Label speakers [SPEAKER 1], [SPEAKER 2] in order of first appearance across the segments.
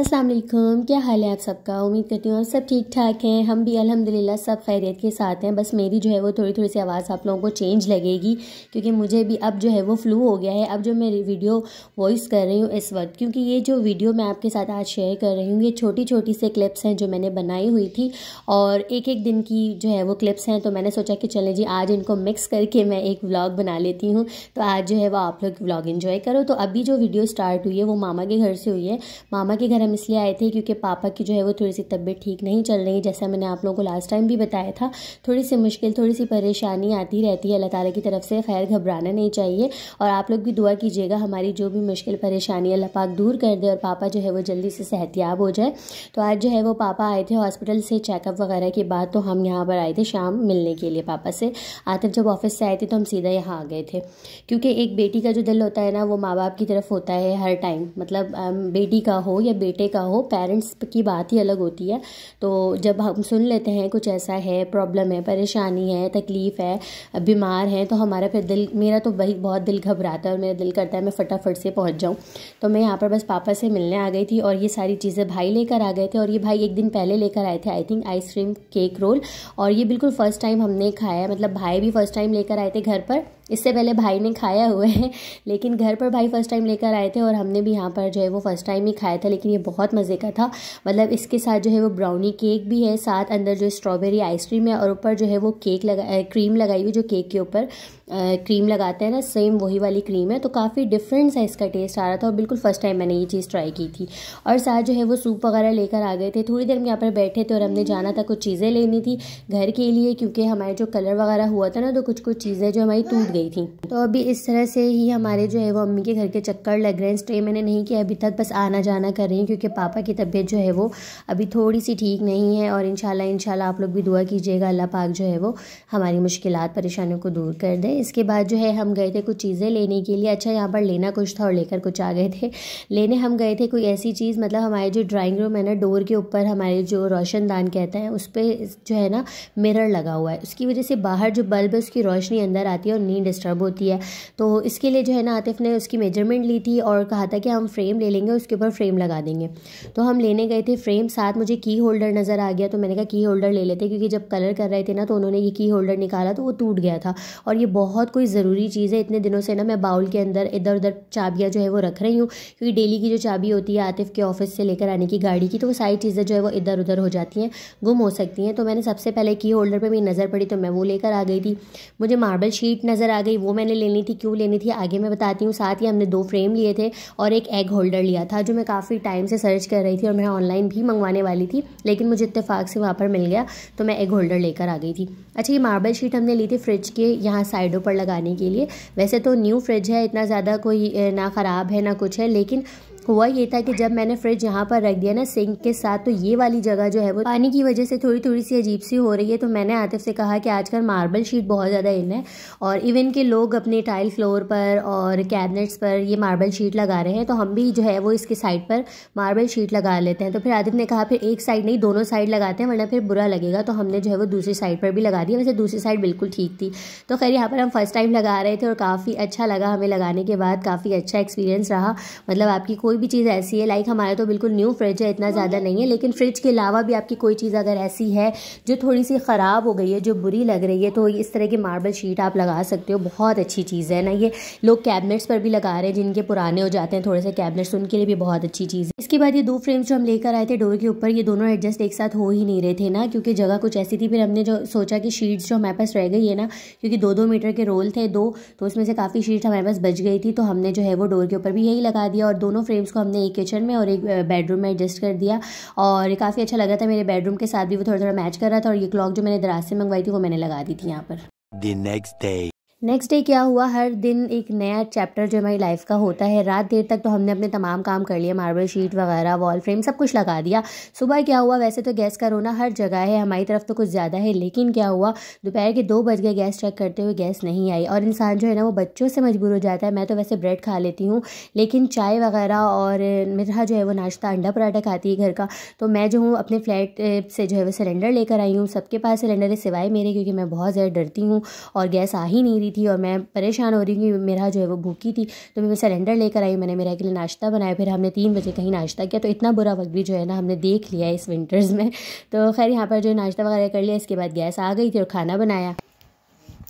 [SPEAKER 1] अस्सलाम वालेकुम क्या हाल है आप सबका उम्मीद करती हूँ आप सब ठीक ठाक हैं हम भी अल्हम्दुलिल्लाह सब खैरियत के साथ हैं बस मेरी जो है वो थोड़ी थोड़ी सी आवाज़ आप लोगों को चेंज लगेगी क्योंकि मुझे भी अब जो है वो फ्लू हो गया है अब जो मैं वीडियो वॉइस कर रही हूँ इस वक्त क्योंकि ये जो वीडियो मैं आपके साथ आज शेयर कर रही हूँ ये छोटी छोटी से क्लिप्स हैं जो मैंने बनाई हुई थी और एक एक दिन की जो है वो क्लिप्स हैं तो मैंने सोचा कि चलें जी आज इनको मिक्स करके मैं एक व्लॉग बना लेती हूँ तो आज जो है वो आप लोग व्लॉग इन्जॉय करो तो अभी जो वीडियो स्टार्ट हुई है वो मामा के घर से हुई है मामा के घर घर हम इसलिए आए थे क्योंकि पापा की जो है वो थोड़ी सी तबीयत ठीक नहीं चल रही जैसा मैंने आप लोगों को लास्ट टाइम भी बताया था थोड़ी सी मुश्किल थोड़ी सी परेशानी आती रहती है अल्लाह ताला की तरफ से खैर घबराना नहीं चाहिए और आप लोग भी दुआ कीजिएगा हमारी जो भी मुश्किल परेशानी अल्लाह पाक दूर कर दे और पापा जो है वो जल्दी से सेहतियाब हो जाए तो आज जो है वो पापा आए थे हॉस्पिटल से चेकअप वगैरह के बाद तो हम यहाँ पर आए थे शाम मिलने के लिए पापा से आतिफ जब ऑफिस से आए थे तो हम सीधा यहाँ आ गए थे क्योंकि एक बेटी का जो दिल होता है ना वो माँ बाप की तरफ होता है हर टाइम मतलब बेटी का हो या बेटी बेटे का हो पेरेंट्स की बात ही अलग होती है तो जब हम सुन लेते हैं कुछ ऐसा है प्रॉब्लम है परेशानी है तकलीफ़ है बीमार है तो हमारा फिर दिल मेरा तो वही बहुत दिल घबराता है और मेरा दिल करता है मैं फटाफट से पहुँच जाऊँ तो मैं यहाँ पर बस पापा से मिलने आ गई थी और ये सारी चीज़ें भाई लेकर आ गए थे और ये भाई एक दिन पहले लेकर आए थे I think ice cream cake roll और ये बिल्कुल फ़र्स्ट टाइम हमने खाया मतलब भाई भी फर्स्ट टाइम लेकर आए थे घर पर इससे पहले भाई ने खाया हुआ है लेकिन घर पर भाई फर्स्ट टाइम लेकर आए थे और हमने भी यहाँ पर जो है वो फर्स्ट टाइम ही खाया था लेकिन ये बहुत मज़े का था मतलब इसके साथ जो है वो ब्राउनी केक भी है साथ अंदर जो स्ट्रॉबेरी आइसक्रीम है और ऊपर जो है वो केक लगा क्रीम लगाई हुई जो केक के ऊपर क्रीम लगाते हैं ना सेम वही वाली क्रीम है तो काफ़ी डिफरेंट है इसका टेस्ट आ रहा था और बिल्कुल फर्स्ट टाइम मैंने ये चीज़ ट्राई की थी और साथ जो है वो सूप वगैरह लेकर आ गए थे थोड़ी देर में यहाँ पर बैठे थे और हमने जाना था कुछ चीज़ें लेनी थी घर के लिए क्योंकि हमारे जो कलर वगैरह हुआ था ना तो कुछ कुछ चीज़ें जो हमारी टूट गई थी तो अभी इस तरह से ही हमारे जो है वो अम्मी के घर के चक्कर लग रहे हैं स्टे मैंने नहीं किया अभी तक बस आना जाना कर रही हूँ क्योंकि पापा की तबीयत जो है वो अभी थोड़ी सी ठीक नहीं है और इनशाला इनशाला आप लोग भी दुआ कीजिएगा अल्लाह पाक जो है वो हमारी मुश्किल परेशानियों को दूर कर दे इसके बाद जो है हम गए थे कुछ चीज़ें लेने के लिए अच्छा यहाँ पर लेना कुछ था और लेकर कुछ आ गए थे लेने हम गए थे कोई ऐसी चीज़ मतलब हमारे जो ड्राइंग रूम है ना डोर के ऊपर हमारे जो रोशनदान कहते हैं उस पर जो है ना मिरर लगा हुआ है उसकी वजह से बाहर जो बल्ब है उसकी रोशनी अंदर आती है और नींद नहीं डिस्टर्ब होती है तो इसके लिए जो है ना आतिफ ने उसकी मेजरमेंट ली थी और कहा था कि हम फ्रेम ले लेंगे उसके ऊपर फ्रेम लगा देंगे तो हम लेने गए थे फ्रेम साथ मुझे की होल्डर नज़र आ गया तो मैंने कहा की होल्डर ले लेते क्योंकि जब कलर कर रहे थे ना तो उन्होंने ये की होल्डर निकाला तो वो टूट गया था और ये बहुत कोई ज़रूरी चीज़ है इतने दिनों से ना मैं बाउल के अंदर इधर उधर चाबियाँ जो है वो रख रही हूँ क्योंकि डेली की जो चाबी होती है आतिफ के ऑफिस से लेकर आने की गाड़ी की तो वो सारी चीज़ें जो है वो इधर उधर हो जाती हैं गुम हो सकती हैं तो मैंने सबसे पहले की होल्डर पर मेरी नज़र पड़ी तो मैं वो लेकर आ गई थी मुझे मार्बल शीट नज़र आ गई वो मैंने लेनी थी क्यों लेनी थी आगे मैं बताती हूँ साथ ही हमने दो फ्रेम लिए थे और एक एग होल्डर लिया था जो मैं काफ़ी टाइम से सर्च कर रही थी और मैं ऑनलाइन भी मंगवाने वाली थी लेकिन मुझे इतफाक़ से वहाँ पर मिल गया तो मैं एग होल्डर लेकर आ गई थी अच्छा ये मार्बल शीट हमने ली थी फ्रिज के यहाँ साइडों पर लगाने के लिए वैसे तो न्यू फ्रिज है इतना ज़्यादा कोई ना ख़राब है ना कुछ है लेकिन हुआ ये था कि जब मैंने फ्रिज यहाँ पर रख दिया ना सिंक के साथ तो ये वाली जगह जो है वो पानी की वजह से थोड़ी थोड़ी सी अजीब सी हो रही है तो मैंने आतिफ से कहा कि आजकल मार्बल शीट बहुत ज़्यादा इन है और इवन के लोग अपने टाइल फ्लोर पर और कैबिनेट्स पर ये मार्बल शीट लगा रहे हैं तो हम भी जो है वो इसके साइड पर मार्बल शीट लगा लेते हैं तो फिर आतिफ ने कहा फिर एक साइड नहीं दोनों साइड लगाते हैं वरना फिर बुरा लगेगा तो हमने जो है वो दूसरी साइड पर भी लगा दिया वैसे दूसरी साइड बिल्कुल ठीक थी तो खैर यहाँ पर हम फर्स्ट टाइम लगा रहे थे और काफ़ी अच्छा लगा हमें लगाने के बाद काफ़ी अच्छा एक्सपीरियंस रहा मतलब आपकी कोई कोई भी चीज़ ऐसी है लाइक हमारा तो बिल्कुल न्यू फ्रिज है इतना ज़्यादा नहीं है लेकिन फ्रिज के अलावा भी आपकी कोई चीज़ अगर ऐसी है जो थोड़ी सी ख़राब हो गई है जो बुरी लग रही है तो इस तरह की मार्बल शीट आप लगा सकते हो बहुत अच्छी चीज़ है ना ये लोग कैबिनेट्स पर भी लगा रहे हैं जिनके पुराने हो जाते हैं थोड़े से कैबिनेट्स उनके लिए भी बहुत अच्छी चीज़ है इसके बाद ये दो फ्रेम्स जो हम लेकर आए थे डोर के ऊपर ये दोनों एडजस्ट एक साथ हो ही नहीं रहे थे ना क्योंकि जगह कुछ ऐसी थी फिर हमने जो सोचा कि शीट्स जो हमारे पास रह गई है ना क्योंकि दो दो मीटर के रोल थे दो तो उसमें से काफ़ी शीट हमारे पास बच गई थी तो हमने जो है वो डोर के ऊपर भी यही लगा दिया और दोनों फ्रेम फ्रेम्स को हमने एक किचन में और एक बेडरूम में एडजस्ट कर दिया और काफ़ी अच्छा लगा था मेरे बेडरूम के साथ भी वो थोड़ा थोड़ा मैच कर रहा था और ये क्लॉक जो मैंने दराज से मंगवाई थी वो मैंने लगा दी थी यहाँ पर The next day. Next day क्या हुआ हर दिन एक नया चैप्टर जो हमारी लाइफ का होता है रात देर तक तो हमने अपने तमाम काम कर लिए मार्बल शीट वगैरह वॉल फ्रेम सब कुछ लगा दिया सुबह क्या हुआ वैसे तो गैस का रोना हर जगह है हमारी तरफ तो कुछ ज़्यादा है लेकिन क्या हुआ दोपहर के दो बज गए गैस चेक करते हुए गैस नहीं आई और इंसान जो है ना वो बच्चों से मजबूर हो जाता है मैं तो वैसे ब्रेड खा लेती हूँ लेकिन चाय वगैरह और मेरा जो है वो नाश्ता अंडा पराठा खाती है घर का तो मैं जो हूँ अपने फ्लैट से जो है वो सिलेंडर लेकर आई हूँ सबके पास सिलेंडर है सिवाए मेरे क्योंकि मैं बहुत ज़्यादा डरती हूँ और गैस आ ही नहीं रही रही थी और मैं परेशान हो रही हूँ मेरा जो है वो भूखी थी तो मैं सिलेंडर लेकर आई मैंने मेरा के लिए नाश्ता बनाया फिर हमने तीन बजे कहीं नाश्ता किया तो इतना बुरा वक्त भी जो है ना हमने देख लिया इस विंटर्स में तो खैर यहाँ पर जो नाश्ता वगैरह कर लिया इसके बाद गैस आ गई थी और खाना बनाया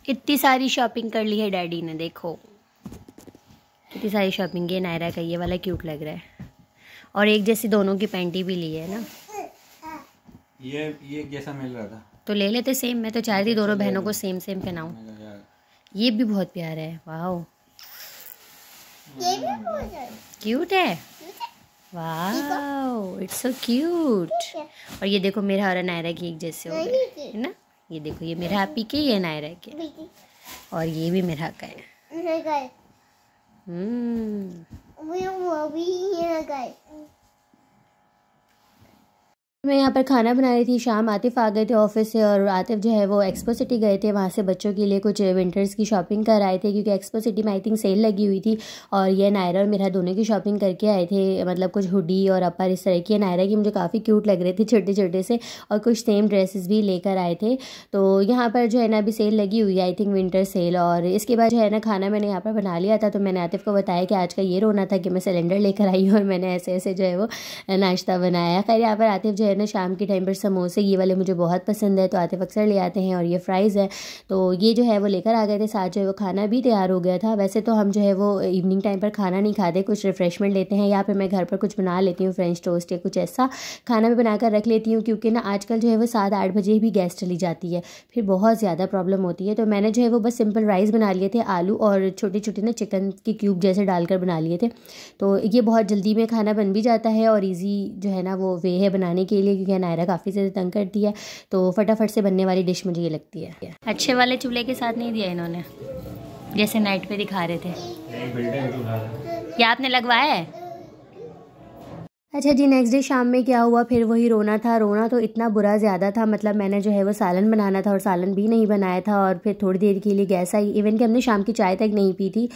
[SPEAKER 1] इतनी सारी शॉपिंग कर ली है डैडी ने देखो इतनी सारी शॉपिंग ये नायरा का ये वाला क्यूट लग रहा है और एक जैसी दोनों की पैंटी भी ली है ना ये ये जैसा मिल रहा था तो ले लेते सेम मैं तो चाह रही थी दोनों अच्छा, बहनों को सेम सेम पहनाऊँ ये भी बहुत प्यारा है वाह क्यूट है वाह इट्स सो क्यूट और ये देखो मेरा और नायरा की एक जैसे हो गए है ना ये देखो ये मेरा हैप्पी के ये नायरा के और ये भी मेरा का है हम्म मैं यहाँ पर खाना बना रही थी शाम आतिफ आ गए थे ऑफिस से और आतिफ जो है वो एक्सपो सिटी गए थे वहाँ से बच्चों के लिए कुछ विंटर्स की शॉपिंग कर आए थे क्योंकि एक्सपो सिटी में आई थिंक सेल लगी हुई थी और ये नायरा और मेरा दोनों की शॉपिंग करके आए थे मतलब कुछ हुडी और अपर इस तरह की नायरा की मुझे काफ़ी क्यूट लग रहे थे छोटे छोटे से और कुछ सेम ड्रेसेस भी लेकर आए थे तो यहाँ पर जो है ना अभी सेल लगी हुई है आई थिंक विंटर सेल और इसके बाद जो है ना खाना मैंने यहाँ पर बना लिया था तो मैंने आतिफ को बताया कि आज का ये रोना था कि मैं सिलेंडर लेकर आई हूँ और मैंने ऐसे ऐसे जो है वो नाश्ता बनाया खैर यहाँ पर आतिफ जो है है ना शाम के टाइम पर समोसे ये वाले मुझे बहुत पसंद है तो आते सर ले आते हैं और ये फ्राइज़ है तो ये जो है वो लेकर आ गए थे साथ जो है वो खाना भी तैयार हो गया था वैसे तो हम जो है वो इवनिंग टाइम पर खाना नहीं खाते कुछ रिफ्रेशमेंट लेते हैं या फिर मैं घर पर कुछ बना लेती हूँ फ्रेंच टोस्ट या कुछ ऐसा खाना भी बनाकर रख लेती हूँ क्योंकि ना आजकल जो है वो सात आठ बजे भी गैस चली जाती है फिर बहुत ज़्यादा प्रॉब्लम होती है तो मैंने जो है वो बस सिंपल राइस बना लिए थे आलू और छोटे छोटे ना चिकन के क्यूब जैसे डालकर बना लिए थे तो ये बहुत जल्दी में खाना बन भी जाता है और ईजी जो है ना वो वे है बनाने के लिए क्योंकि नायरा काफ़ी ज़्यादा तंग करती है तो फटाफट से बनने वाली डिश मुझे ये लगती है अच्छे वाले चूल्हे के साथ नहीं दिया इन्होंने जैसे नाइट पे दिखा रहे थे क्या आपने लगवाया है अच्छा जी नेक्स्ट डे शाम में क्या हुआ फिर वही रोना था रोना तो इतना बुरा ज़्यादा था मतलब मैंने जो है वो सालन बनाना था और सालन भी नहीं बनाया था और फिर थोड़ी देर के लिए गैस आई इवन कि हमने शाम की चाय तक नहीं पी थी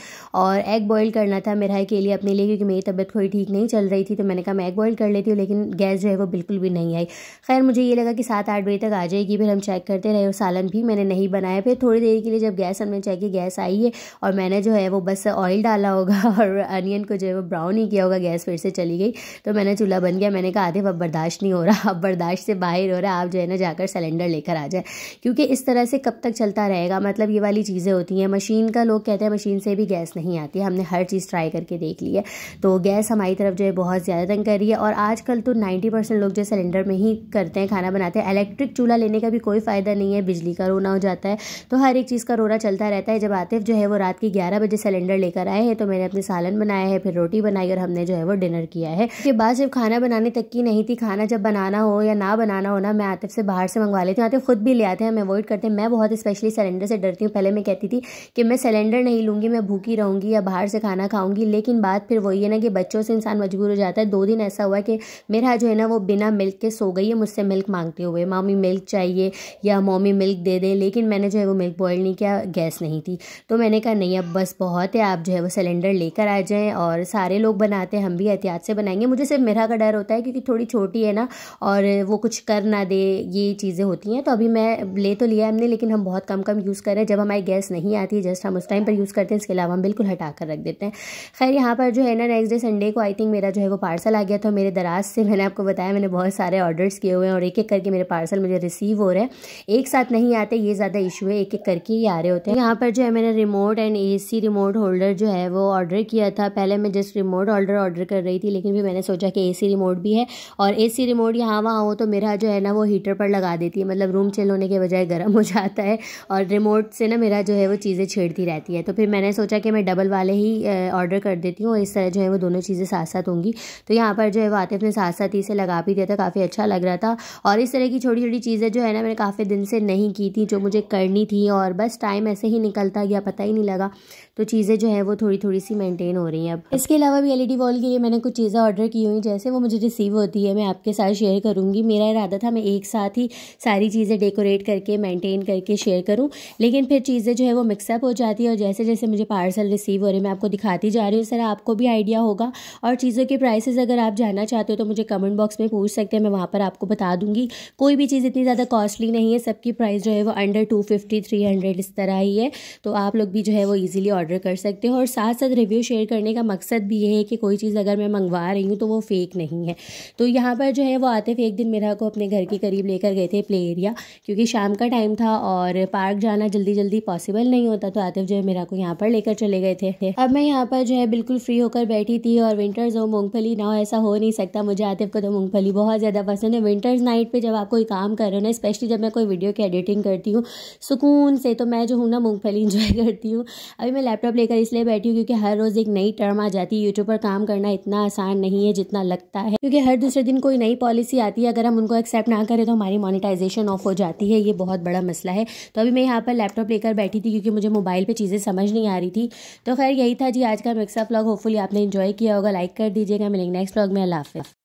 [SPEAKER 1] और एग बॉईल करना था मेरा के लिए अपने लिए क्योंकि मेरी तबीयत थोड़ी ठीक नहीं चल रही थी तो मैंने कहा मैं एग बॉयल कर लेती हूँ लेकिन गैस जो है वो बिल्कुल भी नहीं आई खैर मुझे ये लगा कि सात आठ बजे तक आ जाएगी फिर हम चेक करते रहे और सालन भी मैंने नहीं बनाया फिर थोड़ी देर के लिए जब गैस हमने चेक की गैस आई है और मैंने जो है वो बस ऑयल डाला होगा और अनियन को जो है वो ब्राउन ही किया होगा गैस फिर से चली गई तो मैंने ना चूल्हा बन गया मैंने कहा आधे अब बर्दाश्त नहीं हो रहा अब बर्दाश्त से बाहर हो रहा आप जो है ना जाकर सिलेंडर लेकर आ जाए क्योंकि इस तरह से कब तक चलता रहेगा मतलब ये वाली चीज़ें होती हैं मशीन का लोग कहते हैं मशीन से भी गैस नहीं आती हमने हर चीज़ ट्राई करके देख ली है तो गैस हमारी तरफ जो है बहुत ज़्यादा तंग कर रही है और आजकल तो नाइन्टी परसेंट लोग जो सिलेंडर में ही करते हैं खाना बनाते हैं इलेक्ट्रिक चूल्हा लेने का भी कोई फ़ायदा नहीं है बिजली का रोना हो जाता है तो हर एक चीज़ का रोना चलता रहता है जब आतिफ जो है वो रात की ग्यारह बजे सिलेंडर लेकर आए हैं तो मैंने अपने सालन बनाया है फिर रोटी बनाई और हमने जो है वो डिनर किया है उसके बाद सिर्फ खाना बनाने तक की नहीं थी खाना जब बनाना हो या ना बनाना हो ना मैं आतिफ से बाहर से मंगवा लेती हूँ आतिफ खुद भी ले आते हैं हम अवॉइड करते हैं मैं बहुत स्पेशली सिलेंडर से डरती हूँ पहले मैं कहती थी कि मैं सिलेंडर नहीं लूँगी मैं भूखी रहूँगी या बाहर से खाना खाऊँगी लेकिन बात फिर वही है ना कि बच्चों से इंसान मजबूर हो जाता है दो दिन ऐसा हुआ कि मेरा जो है ना वो बिना मिल्क के सो गई है मुझसे मिल्क मांगते हुए मामी मिल्क चाहिए या मामी मिल्क दे दें लेकिन मैंने जो है वो मिल्क बॉयल नहीं किया गैस नहीं थी तो मैंने कहा नहीं अब बस बहुत है आप जो है वो सिलेंडर लेकर आ जाएँ और सारे लोग बनाते हैं हम भी एहतियात से बनाएंगे मुझे सिर्फ मेरा का डर होता है क्योंकि थोड़ी छोटी है ना और वो कुछ कर ना दे ये चीज़ें होती हैं तो अभी मैं ले तो लिया हमने लेकिन हम बहुत कम कम यूज़ कर रहे हैं जब हमारी गैस नहीं आती जस्ट हम उस टाइम पर यूज़ करते हैं इसके अलावा हम बिल्कुल हटा कर रख देते हैं खैर यहाँ पर जो है ना नेक्स्ट डे संडे को आई थिंक मेरा जो है वो पार्सल आ गया था मेरे दराज से मैंने आपको बताया मैंने बहुत सारे ऑर्डर्स किए हुए हैं और एक एक करके मेरे पार्सल मुझे रिसीव हो रहे हैं एक साथ नहीं आते ये ज़्यादा इशू है एक एक करके ही आ रहे होते हैं यहाँ पर जो है मैंने remote and a remote holder जो है वो ऑर्डर किया था पहले मैं जस्ट रिमोट ऑर्डर ऑर्डर कर रही थी लेकिन फिर मैंने सोचा के एसी रिमोट भी है और एसी रिमोट यहाँ वहाँ हो तो मेरा जो है ना वो हीटर पर लगा देती है मतलब रूम चिल होने के बजाय गर्म हो जाता है और रिमोट से ना मेरा जो है वो चीज़ें छेड़ती रहती है तो फिर मैंने सोचा कि मैं डबल वाले ही ऑर्डर कर देती हूँ और इस तरह जो है वो दोनों चीज़ें साथ साथ होंगी तो यहाँ पर जो है वो आतिफ ने साथ साथ ही इसे लगा भी दिया था काफ़ी अच्छा लग रहा था और इस तरह की छोटी छोटी चीज़ें जो है ना मैंने काफ़ी दिन से नहीं की थी जो मुझे करनी थी और बस टाइम ऐसे ही निकलता गया पता ही नहीं लगा तो चीज़ें जो है वो थोड़ी थोड़ी सी मेंटेन हो रही हैं अब इसके अलावा भी एलईडी वॉल e के लिए मैंने कुछ चीज़ें ऑर्डर की हुई जैसे वो मुझे रिसीव होती है मैं आपके साथ शेयर करूँगी मेरा इरादा था मैं एक साथ ही सारी चीज़ें डेकोरेट करके मेंटेन करके शेयर करूँ लेकिन फिर चीज़ें जो है वो मिक्सअप हो जाती है और जैसे जैसे मुझे पार्सल रिसीव हो रहे मैं आपको दिखाती जा रही हूँ सर आपको भी आइडिया होगा और चीज़ों के प्राइसेस अगर आप जानना चाहते हो तो मुझे कमेंट बॉक्स में पूछ सकते हैं मैं वहाँ पर आपको बता दूँगी कोई भी चीज़ इतनी ज़्यादा कॉस्टली नहीं है सबकी प्राइस जो है वो under two fifty three hundred इस तरह ही है तो आप लोग भी जो है वो ईजिली ऑर्डर कर सकते हो और साथ साथ रिव्यू शेयर करने का मकसद भी ये है कि कोई चीज़ अगर मैं मंगवा रही हूँ तो वो फेक नहीं है तो यहाँ पर जो है वो आतिफ एक दिन मेरा को अपने घर के करीब लेकर गए थे प्ले एरिया क्योंकि शाम का टाइम था और पार्क जाना जल्दी जल्दी पॉसिबल नहीं होता तो आतिफ जो है मेरा को यहाँ पर लेकर चले गए थे अब मैं यहाँ पर जो है बिल्कुल फ्री होकर बैठी थी और विंटर्स हो मूँगफली ना हो ऐसा हो नहीं सकता मुझे आतिफ को तो मूँगफली बहुत ज़्यादा पसंद है विंटर्स नाइट पर जब आप कोई काम कर रहे हो ना स्पेशली जब मैं कोई वीडियो की एडिटिंग करती हूँ सुकून से तो मैं जो हूँ ना मूँगफली इंजॉय करती हूँ अभी मैं लैपटॉप लेकर इसलिए बैठी हूँ क्योंकि हर रोज़ एक नई टर्म आ जाती है यूट्यूब पर काम करना इतना आसान नहीं है जितना इतना लगता है क्योंकि हर दूसरे दिन कोई नई पॉलिसी आती है अगर हम उनको एक्सेप्ट ना करें तो हमारी मोनिटाइजेशन ऑफ हो जाती है ये बहुत बड़ा मसला है तो अभी मैं यहाँ पर लैपटॉप लेकर बैठी थी क्योंकि मुझे मोबाइल पर चीज़ें समझ नहीं आ रही थी तो खैर यही था जी आज का मिक्सअप ब्लॉग होपफुली आपने इन्जॉय किया होगा लाइक कर दीजिएगा मिलेंगे नेक्स्ट ब्लॉग में अला हाफ़